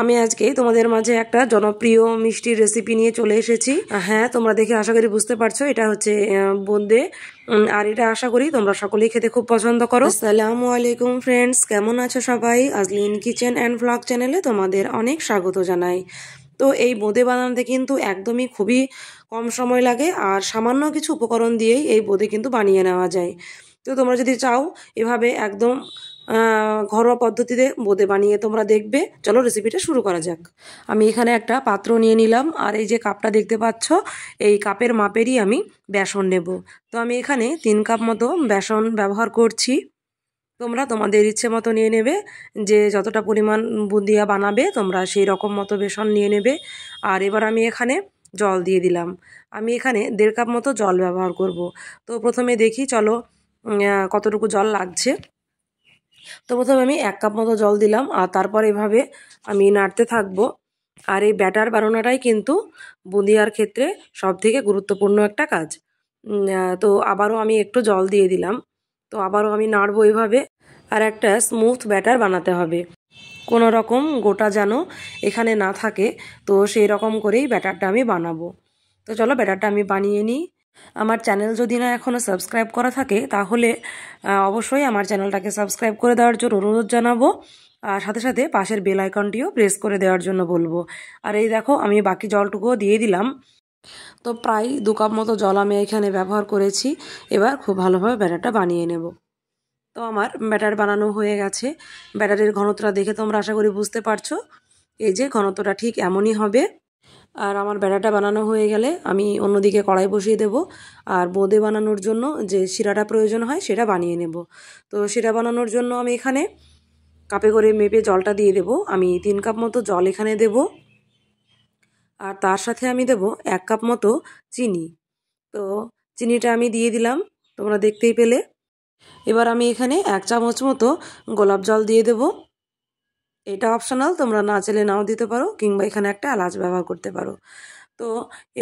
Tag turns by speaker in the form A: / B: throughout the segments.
A: আমি আজকে তোমাদের মাঝে একটা জনপ্রিয় মিষ্টির রেসিপি নিয়ে চলে এসেছি হ্যাঁ তোমরা দেখে আশা করি বুঝতে পারছো এটা হচ্ছে বোঁদে আর এটা আশা করি তোমরা সকলেই খেতে খুব পছন্দ করো সালাম আলাইকুম ফ্রেন্ডস কেমন আছো সবাই আজলিন কিচেন অ্যান্ড ফ্লগ চ্যানেলে তোমাদের অনেক স্বাগত জানাই তো এই বোঁদে বানাতে কিন্তু একদমই খুবই কম সময় লাগে আর সামান্য কিছু উপকরণ দিয়েই এই বোঁদে কিন্তু বানিয়ে নেওয়া যায় তো তোমরা যদি চাও এভাবে একদম ঘরোয়া পদ্ধতিতে বোঁদে বানিয়ে তোমরা দেখবে চলো রেসিপিটা শুরু করা যাক আমি এখানে একটা পাত্র নিয়ে নিলাম আর এই যে কাপটা দেখতে পাচ্ছ এই কাপের মাপেরই আমি বেসন নেব তো আমি এখানে তিন কাপ মতো বেসন ব্যবহার করছি তোমরা তোমাদের ইচ্ছে মতো নিয়ে নেবে যে যতটা পরিমাণ বুদিয়া বানাবে তোমরা সেই রকম মতো বেসন নিয়ে নেবে আর এবার আমি এখানে জল দিয়ে দিলাম আমি এখানে দেড় কাপ মতো জল ব্যবহার করব তো প্রথমে দেখি চলো কতটুকু জল লাগছে তো প্রথমে আমি এক কাপ মতো জল দিলাম আর তারপর এভাবে আমি নাড়তে থাকবো আর এই ব্যাটার বানানোটাই কিন্তু বুঁদিয়ার ক্ষেত্রে সবথেকে গুরুত্বপূর্ণ একটা কাজ তো আবারও আমি একটু জল দিয়ে দিলাম তো আবারও আমি নাড়বো এভাবে আর একটা স্মুথ ব্যাটার বানাতে হবে কোনো রকম গোটা যেন এখানে না থাকে তো সেই রকম করেই ব্যাটারটা আমি বানাবো তো চলো ব্যাটারটা আমি বানিয়ে নিই আমার চ্যানেল যদি না এখনও সাবস্ক্রাইব করা থাকে তাহলে অবশ্যই আমার চ্যানেলটাকে সাবস্ক্রাইব করে দেওয়ার জন্য অনুরোধ জানাবো আর সাথে সাথে পাশের বেল আইকনটিও প্রেস করে দেওয়ার জন্য বলবো আর এই দেখো আমি বাকি জলটুকুও দিয়ে দিলাম তো প্রায় দু কাপ মতো জল আমি এখানে ব্যবহার করেছি এবার খুব ভালোভাবে ব্যাটারটা বানিয়ে নেব তো আমার ব্যাটার বানানো হয়ে গেছে ব্যাটারের ঘনত্বটা দেখে তোমরা আশা করি বুঝতে পারছো এই যে ঘনত্বটা ঠিক এমনই হবে আর আমার বেড়াটা বানানো হয়ে গেলে আমি অন্যদিকে কড়াই বসিয়ে দেব আর বোঁদে বানানোর জন্য যে শিরাটা প্রয়োজন হয় সেটা বানিয়ে নেব তো শিরা বানানোর জন্য আমি এখানে কাপে করে মেপে জলটা দিয়ে দেব আমি তিন কাপ মতো জল এখানে দেব আর তার সাথে আমি দেব এক কাপ মতো চিনি তো চিনিটা আমি দিয়ে দিলাম তোমরা দেখতেই পেলে এবার আমি এখানে এক চামচ মতো গোলাপ জল দিয়ে দেবো এটা অপশনাল তোমরা না চাইলে নাও দিতে পারো কিংবা এখানে একটা এলাচ ব্যবহার করতে পারো তো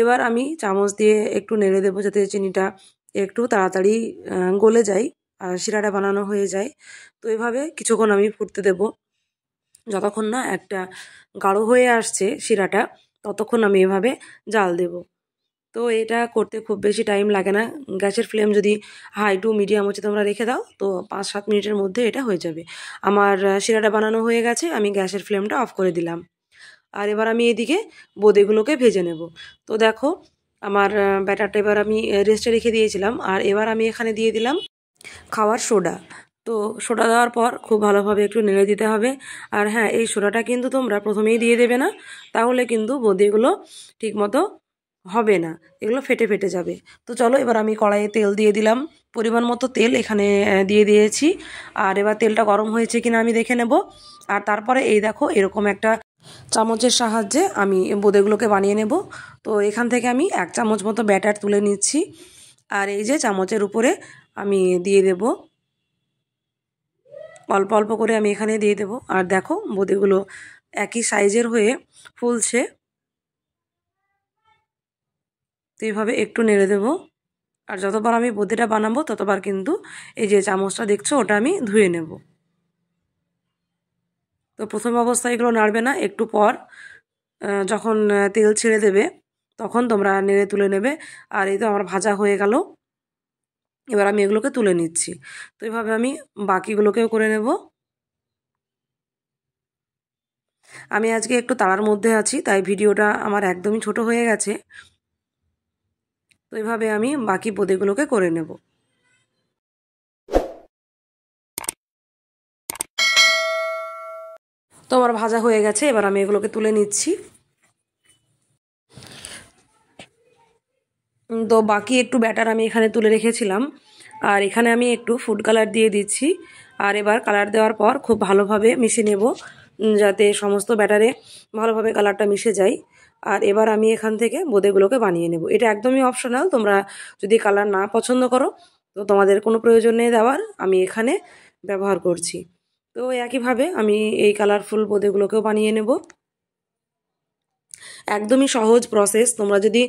A: এবার আমি চামচ দিয়ে একটু নেড়ে দেবো যাতে চিনিটা একটু তাড়াতাড়ি গলে যায় আর শিরাটা বানানো হয়ে যায় তো এভাবে কিছুক্ষণ আমি ফুটতে দেব যতক্ষণ না একটা গাঢ় হয়ে আসছে শিরাটা ততক্ষণ আমি এভাবে জাল দেবো তো এটা করতে খুব বেশি টাইম লাগে না গ্যাসের ফ্লেম যদি হাই টু মিডিয়াম হচ্ছে তোমরা রেখে দাও তো পাঁচ সাত মিনিটের মধ্যে এটা হয়ে যাবে আমার শিরাটা বানানো হয়ে গেছে আমি গ্যাসের ফ্লেমটা অফ করে দিলাম আর এবার আমি এদিকে বোদেগুলোকে ভেজে নেব তো দেখো আমার ব্যাটারটা এবার আমি রেস্টে রেখে দিয়েছিলাম আর এবার আমি এখানে দিয়ে দিলাম খাওয়ার সোডা তো সোডা দেওয়ার পর খুব ভালোভাবে একটু নেড়ে দিতে হবে আর হ্যাঁ এই সোডাটা কিন্তু তোমরা প্রথমেই দিয়ে দেবে না তাহলে কিন্তু বোদেগুলো ঠিকমতো হবে না এগুলো ফেটে ফেটে যাবে তো চলো এবার আমি কড়াইয়ে তেল দিয়ে দিলাম পরিমাণ মতো তেল এখানে দিয়ে দিয়েছি আর এবার তেলটা গরম হয়েছে কিনা আমি দেখে নেব আর তারপরে এই দেখো এরকম একটা চামচের সাহায্যে আমি বোঁদেগুলোকে বানিয়ে নেব তো এখান থেকে আমি এক চামচ মতো ব্যাটার তুলে নিচ্ছি আর এই যে চামচের উপরে আমি দিয়ে দেব অল্প অল্প করে আমি এখানে দিয়ে দেব আর দেখো বোঁদেগুলো একই সাইজের হয়ে ফুলছে তো এইভাবে একটু নেড়ে দেবো আর যতবার আমি বোঁদেটা বানাবো ততবার কিন্তু এই যে চামচটা দেখছো ওটা আমি ধুয়ে নেব তো প্রথম অবস্থায় এগুলো নাড়বে না একটু পর যখন তেল ছেড়ে দেবে তখন তোমরা নেড়ে তুলে নেবে আর এই তো আমার ভাজা হয়ে গেল এবার আমি এগুলোকে তুলে নিচ্ছি তো এইভাবে আমি বাকিগুলোকেও করে নেব আমি আজকে একটু তাড়ার মধ্যে আছি তাই ভিডিওটা আমার একদমই ছোট হয়ে গেছে তো এভাবে আমি বাকি পদেগুলোকে করে নেব তো আমার ভাজা হয়ে গেছে এবার আমি এগুলোকে তুলে নিচ্ছি তো বাকি একটু ব্যাটার আমি এখানে তুলে রেখেছিলাম আর এখানে আমি একটু ফুড কালার দিয়ে দিচ্ছি আর এবার কালার দেওয়ার পর খুব ভালোভাবে মিশে নেব যাতে সমস্ত ব্যাটারে ভালোভাবে কালারটা মিশে যায় আর এবার আমি এখান থেকে বোঁদেগুলোকে বানিয়ে নেব এটা একদমই অপশনাল তোমরা যদি কালার না পছন্দ করো তো তোমাদের কোনো প্রয়োজন নেই দেওয়ার আমি এখানে ব্যবহার করছি তো একইভাবে আমি এই কালারফুল বোঁদেগুলোকেও বানিয়ে নেব একদমই সহজ প্রসেস তোমরা যদি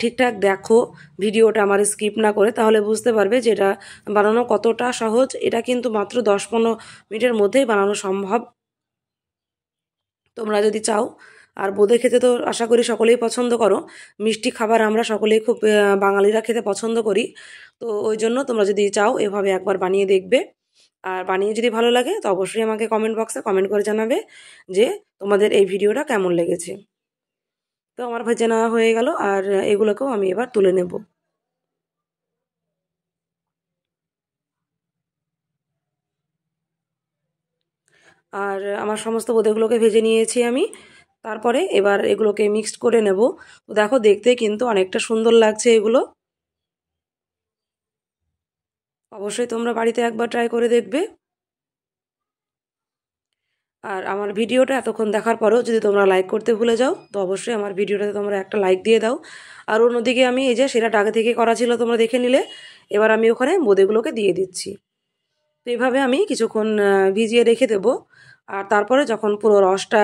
A: ঠিকঠাক দেখো ভিডিওটা আমার স্কিপ না করে তাহলে বুঝতে পারবে যে এটা বানানো কতটা সহজ এটা কিন্তু মাত্র দশ পনেরো মিনিটের মধ্যেই বানানো সম্ভব তোমরা যদি চাও আর বোঁদে খেতে তো আশা করি সকলেই পছন্দ করো মিষ্টি খাবার আমরা সকলেই খুব বাঙালিরা খেতে পছন্দ করি তো ওই জন্য তোমরা যদি চাও এভাবে একবার বানিয়ে দেখবে আর বানিয়ে যদি ভালো লাগে তো অবশ্যই আমাকে কমেন্ট বক্সে কমেন্ট করে জানাবে যে তোমাদের এই ভিডিওটা কেমন লেগেছে তো আমার ভাজা নেওয়া হয়ে গেল আর এগুলোকেও আমি এবার তুলে নেব আর আমার সমস্ত বোঁদেগুলোকে ভেজে নিয়েছি আমি তারপরে এবার এগুলোকে মিক্সড করে নেব তো দেখো দেখতে কিন্তু অনেকটা সুন্দর লাগছে এগুলো অবশ্যই তোমরা বাড়িতে একবার ট্রাই করে দেখবে আর আমার ভিডিওটা এতক্ষণ দেখার পরেও যদি তোমরা লাইক করতে ভুলে যাও তো অবশ্যই আমার ভিডিওটাতে তোমরা একটা লাইক দিয়ে দাও আর অন্যদিকে আমি এই যে সেটা আগে থেকে করা ছিল তোমরা দেখে নিলে এবার আমি ওখানে বোঁদেগুলোকে দিয়ে দিচ্ছি তো এইভাবে আমি কিছুক্ষণ ভিজিয়ে রেখে দেব আর তারপরে যখন পুরো রসটা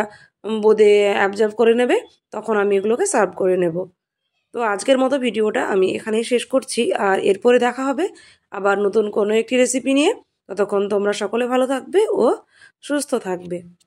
A: বোধে অ্যাবজার্ভ করে নেবে তখন আমি এগুলোকে সার্ভ করে নেব তো আজকের মতো ভিডিওটা আমি এখানেই শেষ করছি আর এরপরে দেখা হবে আবার নতুন কোনো একটি রেসিপি নিয়ে ততক্ষণ তোমরা সকলে ভালো থাকবে ও সুস্থ থাকবে